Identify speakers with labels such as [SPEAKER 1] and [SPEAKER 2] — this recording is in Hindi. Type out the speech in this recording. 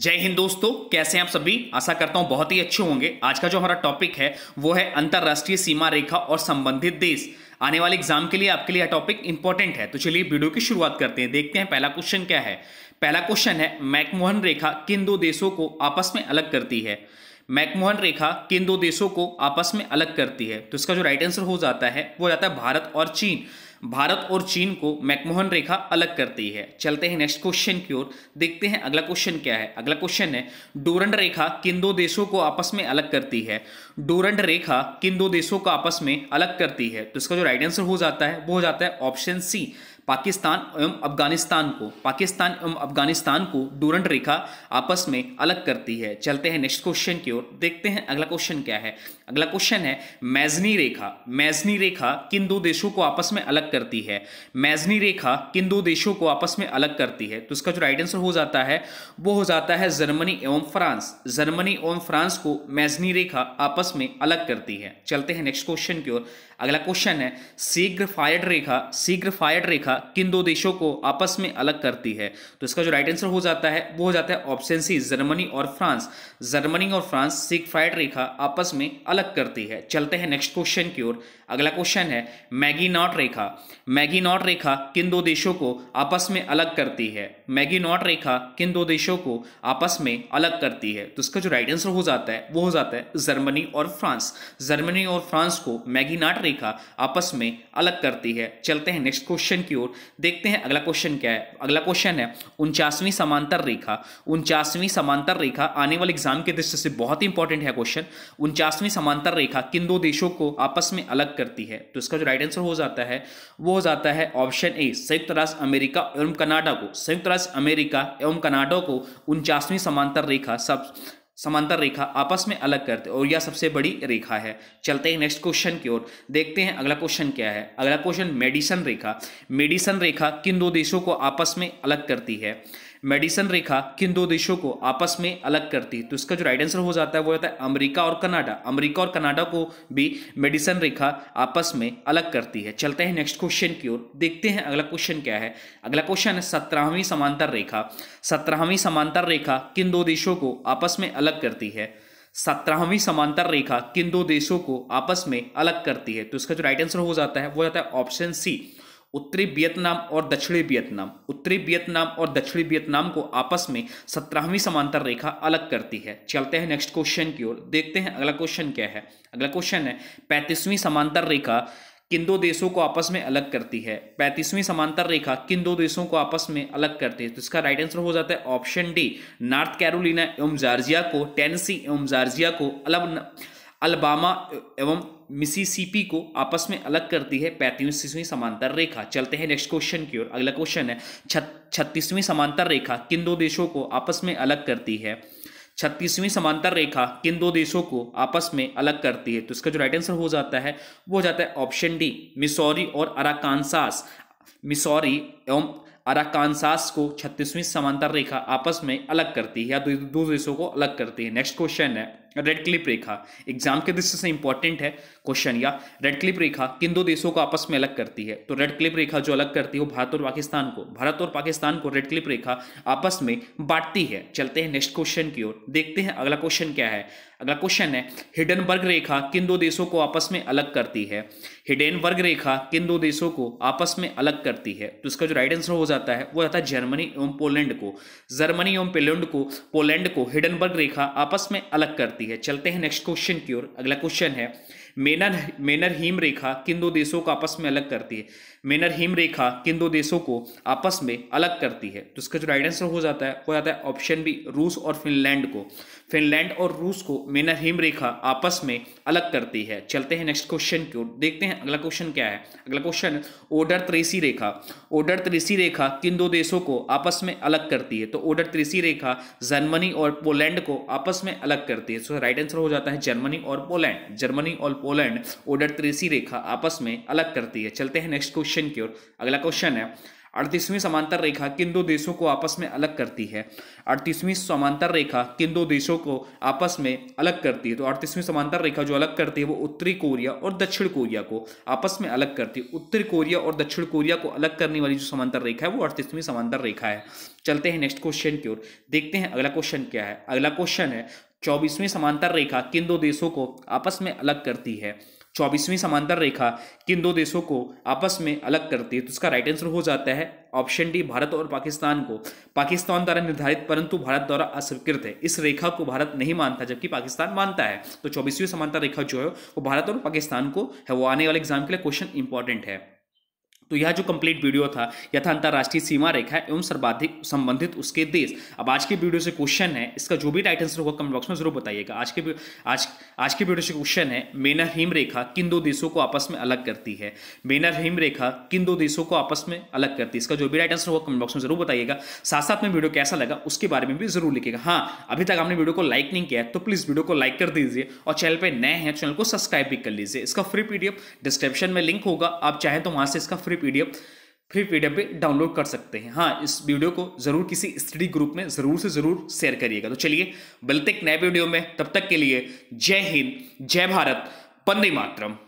[SPEAKER 1] जय हिंद दोस्तों कैसे हैं आप सभी आशा करता हूं बहुत ही अच्छे होंगे आज का जो हमारा टॉपिक है वो है अंतर्राष्ट्रीय सीमा रेखा और संबंधित देश आने वाले एग्जाम के लिए आपके लिए टॉपिक इंपॉर्टेंट है तो चलिए वीडियो की शुरुआत करते हैं देखते हैं पहला क्वेश्चन क्या है पहला क्वेश्चन है मैकमोहन रेखा किन दो देशों को आपस में अलग करती है मैकमोहन रेखा किन दो देशों को आपस में अलग करती है तो इसका जो राइट आंसर हो जाता है वो जाता है भारत और चीन भारत और चीन को मैकमोहन रेखा अलग करती है चलते हैं नेक्स्ट क्वेश्चन की ओर देखते हैं अगला क्वेश्चन क्या है अगला क्वेश्चन है डोरंड रेखा किन दो देशों को आपस में अलग करती है डोरंड रेखा किन दो देशों को आपस में अलग करती है तो इसका जो राइट आंसर हो जाता है वो हो जाता है ऑप्शन सी पाकिस्तान एवं अफगानिस्तान को पाकिस्तान एवं अफगानिस्तान को डूरंट रेखा आपस में अलग करती है चलते हैं नेक्स्ट क्वेश्चन की ओर देखते हैं अगला क्वेश्चन क्या है अगला क्वेश्चन है मैजनी रेखा मैजनी रेखा किन दो देशों को आपस में अलग करती है मैजनी रेखा किन दो देशों को आपस में अलग करती है तो इसका जो राइट आंसर हो जाता है वो हो जाता है जर्मनी एवं फ्रांस जर्मनी एवं फ्रांस को मैजनी रेखा आपस में अलग करती है चलते हैं नेक्स्ट क्वेश्चन की ओर अगला क्वेश्चन है शीघ्र फायर्ड रेखा शीघ्र फायर्ड रेखा तथा किन दो देशों को आपस में अलग करती है तो इसका जो राइट आंसर हो जाता है वो हो जाता है ऑप्शन सी जर्मनी और फ्रांस जर्मनी और फ्रांस सिख फ्राइड रेखा आपस में अलग करती है चलते हैं नेक्स्ट क्वेश्चन की ओर अगला क्वेश्चन है मैगी नॉट रेखा मैगी नॉट रेखा किन दो देशों को आपस में अलग करती है मैगी नॉट रेखा किन दो देशों को आपस में अलग करती है तो इसका जो राइट आंसर हो जाता है वो हो जाता है जर्मनी और फ्रांस जर्मनी और फ्रांस को मैगी नॉट रेखा आपस में अलग करती है चलते हैं नेक्स्ट क्वेश्चन की ओर देखते हैं अगला क्वेश्चन क्या है अगला क्वेश्चन है उनचासवीं समांतर रेखा उनचासवीं समांतर रेखा आने वाले एग्जाम के दृष्टि से बहुत ही इंपॉर्टेंट है क्वेश्चन उनचासवीं समांतर रेखा किन दो देशों को आपस में अलग करती है तो इसका जो राइट आंसर हो जाता है वो हो जाता है ऑप्शन ए संयुक्त राष्ट्र अमेरिका एवं कनाडा को संयुक्त राष्ट्र अमेरिका एवं कनाडा को उनचासवीं समांतर रेखा सब समांतर रेखा आपस में अलग करते और यह सबसे बड़ी रेखा है चलते हैं नेक्स्ट क्वेश्चन की ओर देखते हैं अगला क्वेश्चन क्या है अगला क्वेश्चन मेडिसन रेखा मेडिसन रेखा किन दो देशों को आपस में अलग करती है मेडिसन रेखा किन दो देशों को आपस में अलग करती है तो इसका जो राइट आंसर हो जाता है वो होता है अमेरिका और कनाडा अमेरिका और कनाडा को भी मेडिसन रेखा आपस में अलग करती है चलते हैं नेक्स्ट क्वेश्चन की ओर देखते हैं अगला क्वेश्चन क्या है अगला क्वेश्चन है सत्रहवीं समांतर रेखा सत्रहवीं समांतर रेखा किन दो देशों को आपस में अलग करती है सत्रहवीं समांतर रेखा किन दो देशों को आपस में अलग करती है तो इसका जो राइट आंसर हो जाता है वो जाता है ऑप्शन सी उत्तरी वियतनाम और दक्षिणी वियतनाम उत्तरी वियतनाम और दक्षिणी वियतनाम को आपस में सत्रहवीं समांतर रेखा अलग करती है चलते हैं नेक्स्ट क्वेश्चन की ओर देखते हैं अगला क्वेश्चन क्या है अगला क्वेश्चन है पैंतीसवीं समांतर रेखा किन दो देशों को आपस में अलग करती है पैंतीसवीं समांतर रेखा किन दो देशों को आपस में अलग करती है तो इसका राइट आंसर हो जाता है ऑप्शन डी नॉर्थ कैरोलिना एवं जार्जिया को टेनसी एवं जार्जिया को अलग न... अलबामा एवं मिसिसिपी को आपस में अलग करती है पैंतीसवीं समांतर रेखा चलते हैं नेक्स्ट क्वेश्चन की ओर अगला क्वेश्चन है छत्तीसवीं समांतर रेखा किन दो देशों को आपस में अलग करती है छत्तीसवीं समांतर रेखा किन दो देशों को आपस में अलग करती है तो इसका जो राइट आंसर हो जाता है वो हो जाता है ऑप्शन डी मिसौरी और अराकानसास मिसौरी एवं अराकानसास को छत्तीसवीं समांतर रेखा आपस में अलग करती है या दो देशों को अलग करती है नेक्स्ट क्वेश्चन है रेड क्लिप रेखा एग्जाम के दृष्टि से इंपॉर्टेंट है क्वेश्चन या रेड क्लिप रेखा किन दो देशों को आपस में अलग करती है तो रेड क्लिप रेखा जो अलग करती है वो भारत और पाकिस्तान को भारत और पाकिस्तान को रेड क्लिप रेखा आपस में बांटती है चलते हैं नेक्स्ट क्वेश्चन की ओर देखते हैं अगला क्वेश्चन क्या है अगला क्वेश्चन है हिडनबर्ग रेखा किन दो देशों को आपस में अलग करती है हिडेनबर्ग रेखा किन दो देशों को आपस में अलग करती है तो इसका जो राइट आंसर हो जाता है वो आता है जर्मनी एवं पोलैंड को जर्मनी एवं पोलैंड को पोलैंड को हिडनबर्ग रेखा आपस में अलग करती है चलते हैं नेक्स्ट क्वेश्चन की ओर अगला क्वेश्चन है मेनर मेनर हीम रेखा किन दो देशों को आपस में अलग करती है मेनर हीम रेखा किन दो देशों को आपस में अलग करती है तो इसका जो राइट आंसर हो जाता है वो जाता है ऑप्शन बी रूस और फिनलैंड को फिनलैंड और रूस को मेनर हीम रेखा आपस में अलग करती है चलते हैं नेक्स्ट क्वेश्चन की ओर देखते हैं अगला क्वेश्चन क्या है अगला क्वेश्चन ओडर त्रेसी रेखा ओडर त्रेसी रेखा किन दो देशों को आपस में अलग करती है तो ओडर त्रेसी रेखा जर्मनी और पोलैंड को आपस में अलग करती है सो राइट आंसर हो जाता है जर्मनी और पोलैंड जर्मनी और पोलैंड ओडर त्रेसी रेखा आपस में अलग करती है चलते हैं नेक्स्ट क्वेश्चन की ओर अगला क्वेश्चन है अड़तीसवीं समांतर रेखा किन दो देशों को आपस में अलग करती है अड़तीसवीं समांतर रेखा किन दो देशों को आपस में अलग करती है तो अड़तीसवीं समांतर रेखा जो अलग करती है वो उत्तरी कोरिया और दक्षिण कोरिया को आपस में अलग करती है उत्तरी कोरिया और दक्षिण कोरिया को अलग करने वाली जो समांतर रेखा है वो अड़तीसवीं समांतर रेखा है चलते हैं नेक्स्ट क्वेश्चन की ओर देखते हैं अगला क्वेश्चन क्या है अगला क्वेश्चन है चौबीसवीं समांतर रेखा किन दो देशों को आपस में अलग करती है चौबीसवीं समांतर रेखा किन दो देशों को आपस में अलग करती है तो इसका राइट आंसर हो जाता है ऑप्शन डी भारत और पाकिस्तान को पाकिस्तान द्वारा निर्धारित परंतु भारत द्वारा अस्वीकृत है इस रेखा को भारत नहीं मानता जबकि पाकिस्तान मानता है तो चौबीसवीं समांतर रेखा जो है वो भारत और पाकिस्तान को है वो आने वाले एग्जाम के लिए क्वेश्चन इंपॉर्टेंट है तो यह जो कंप्लीट वीडियो था यह था अंतर्राष्ट्रीय सीमा रेखा एवं सर्वाधिक संबंधित उसके देश अब आज के वीडियो से क्वेश्चन है इसका जो भी टाइटल्स होगा कमेंट बॉक्स में जरूर बताइएगा आज के आज आज के वीडियो से क्वेश्चन है मेनर हिम रेखा किन दो देशों को आपस में अलग करती है मेनर हिम रेखा किन दो देशों को आपस में अलग करती है इसका जो भी राइट होगा कमेंट बॉक्स में जरूर बताइएगा साथ साथ में वीडियो कैसा लगा उसके बारे में भी जरूर लिखेगा हाँ अभी तक आपने वीडियो को लाइक नहीं किया तो प्लीज वीडियो को लाइक कर दीजिए और चैनल पर नए हैं चैनल तो को सब्सक्राइब भी कर लीजिए इसका फ्री पीडीएफ डिस्क्रिप्शन में लिंक होगा आप चाहें तो वहां से इसका फ्री पीडीएफ फ्री पीडीएफ पे डाउनलोड कर सकते हैं हाँ इस वीडियो को जरूर किसी स्टडी ग्रुप में जरूर से जरूर शेयर करिएगा तो चलिए बलते एक नए वीडियो में तब तक के लिए जय हिंद जय भारत पंदे मातरम